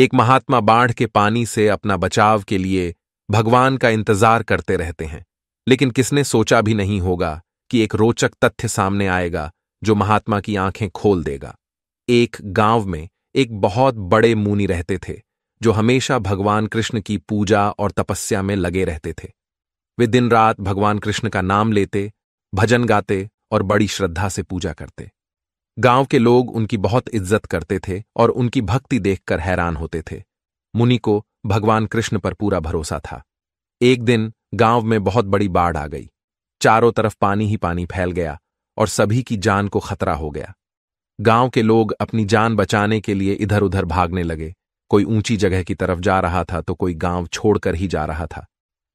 एक महात्मा बाढ़ के पानी से अपना बचाव के लिए भगवान का इंतजार करते रहते हैं लेकिन किसने सोचा भी नहीं होगा कि एक रोचक तथ्य सामने आएगा जो महात्मा की आंखें खोल देगा एक गांव में एक बहुत बड़े मुनि रहते थे जो हमेशा भगवान कृष्ण की पूजा और तपस्या में लगे रहते थे वे दिन रात भगवान कृष्ण का नाम लेते भजन गाते और बड़ी श्रद्धा से पूजा करते गांव के लोग उनकी बहुत इज्जत करते थे और उनकी भक्ति देखकर हैरान होते थे मुनि को भगवान कृष्ण पर पूरा भरोसा था एक दिन गांव में बहुत बड़ी बाढ़ आ गई चारों तरफ पानी ही पानी फैल गया और सभी की जान को खतरा हो गया गांव के लोग अपनी जान बचाने के लिए इधर उधर भागने लगे कोई ऊंची जगह की तरफ जा रहा था तो कोई गांव छोड़कर ही जा रहा था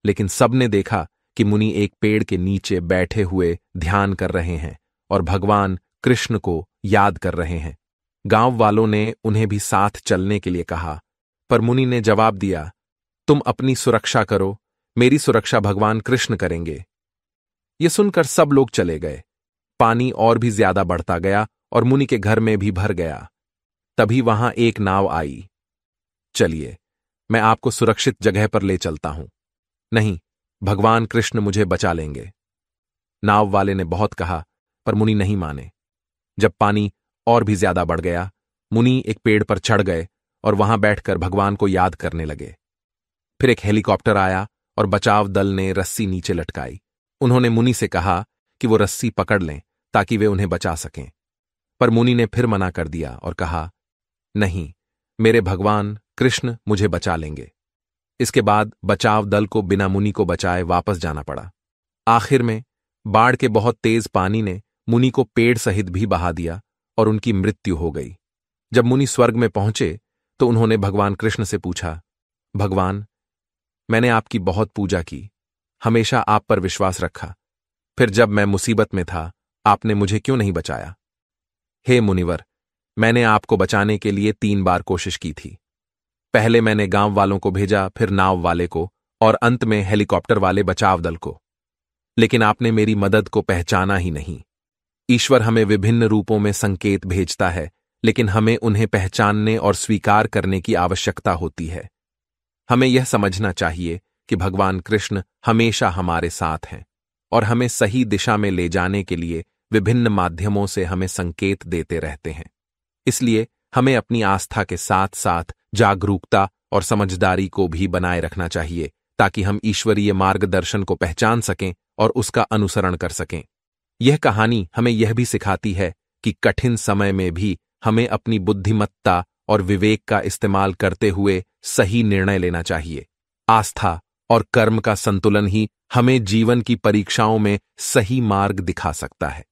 लेकिन सबने देखा कि मुनि एक पेड़ के नीचे बैठे हुए ध्यान कर रहे हैं और भगवान कृष्ण को याद कर रहे हैं गांव वालों ने उन्हें भी साथ चलने के लिए कहा पर मुनि ने जवाब दिया तुम अपनी सुरक्षा करो मेरी सुरक्षा भगवान कृष्ण करेंगे ये सुनकर सब लोग चले गए पानी और भी ज्यादा बढ़ता गया और मुनि के घर में भी भर गया तभी वहां एक नाव आई चलिए मैं आपको सुरक्षित जगह पर ले चलता हूं नहीं भगवान कृष्ण मुझे बचा लेंगे नाव वाले ने बहुत कहा पर मुनि नहीं माने जब पानी और भी ज्यादा बढ़ गया मुनि एक पेड़ पर चढ़ गए और वहां बैठकर भगवान को याद करने लगे फिर एक हेलीकॉप्टर आया और बचाव दल ने रस्सी नीचे लटकाई उन्होंने मुनि से कहा कि वो रस्सी पकड़ लें ताकि वे उन्हें बचा सकें पर मुनि ने फिर मना कर दिया और कहा नहीं मेरे भगवान कृष्ण मुझे बचा लेंगे इसके बाद बचाव दल को बिना मुनि को बचाए वापस जाना पड़ा आखिर में बाढ़ के बहुत तेज पानी ने मुनि को पेड़ सहित भी बहा दिया और उनकी मृत्यु हो गई जब मुनि स्वर्ग में पहुंचे तो उन्होंने भगवान कृष्ण से पूछा भगवान मैंने आपकी बहुत पूजा की हमेशा आप पर विश्वास रखा फिर जब मैं मुसीबत में था आपने मुझे क्यों नहीं बचाया हे मुनिवर मैंने आपको बचाने के लिए तीन बार कोशिश की थी पहले मैंने गांव वालों को भेजा फिर नाव वाले को और अंत में हेलीकॉप्टर वाले बचाव दल को लेकिन आपने मेरी मदद को पहचाना ही नहीं ईश्वर हमें विभिन्न रूपों में संकेत भेजता है लेकिन हमें उन्हें पहचानने और स्वीकार करने की आवश्यकता होती है हमें यह समझना चाहिए कि भगवान कृष्ण हमेशा हमारे साथ हैं और हमें सही दिशा में ले जाने के लिए विभिन्न माध्यमों से हमें संकेत देते रहते हैं इसलिए हमें अपनी आस्था के साथ साथ जागरूकता और समझदारी को भी बनाए रखना चाहिए ताकि हम ईश्वरीय मार्गदर्शन को पहचान सकें और उसका अनुसरण कर सकें यह कहानी हमें यह भी सिखाती है कि कठिन समय में भी हमें अपनी बुद्धिमत्ता और विवेक का इस्तेमाल करते हुए सही निर्णय लेना चाहिए आस्था और कर्म का संतुलन ही हमें जीवन की परीक्षाओं में सही मार्ग दिखा सकता है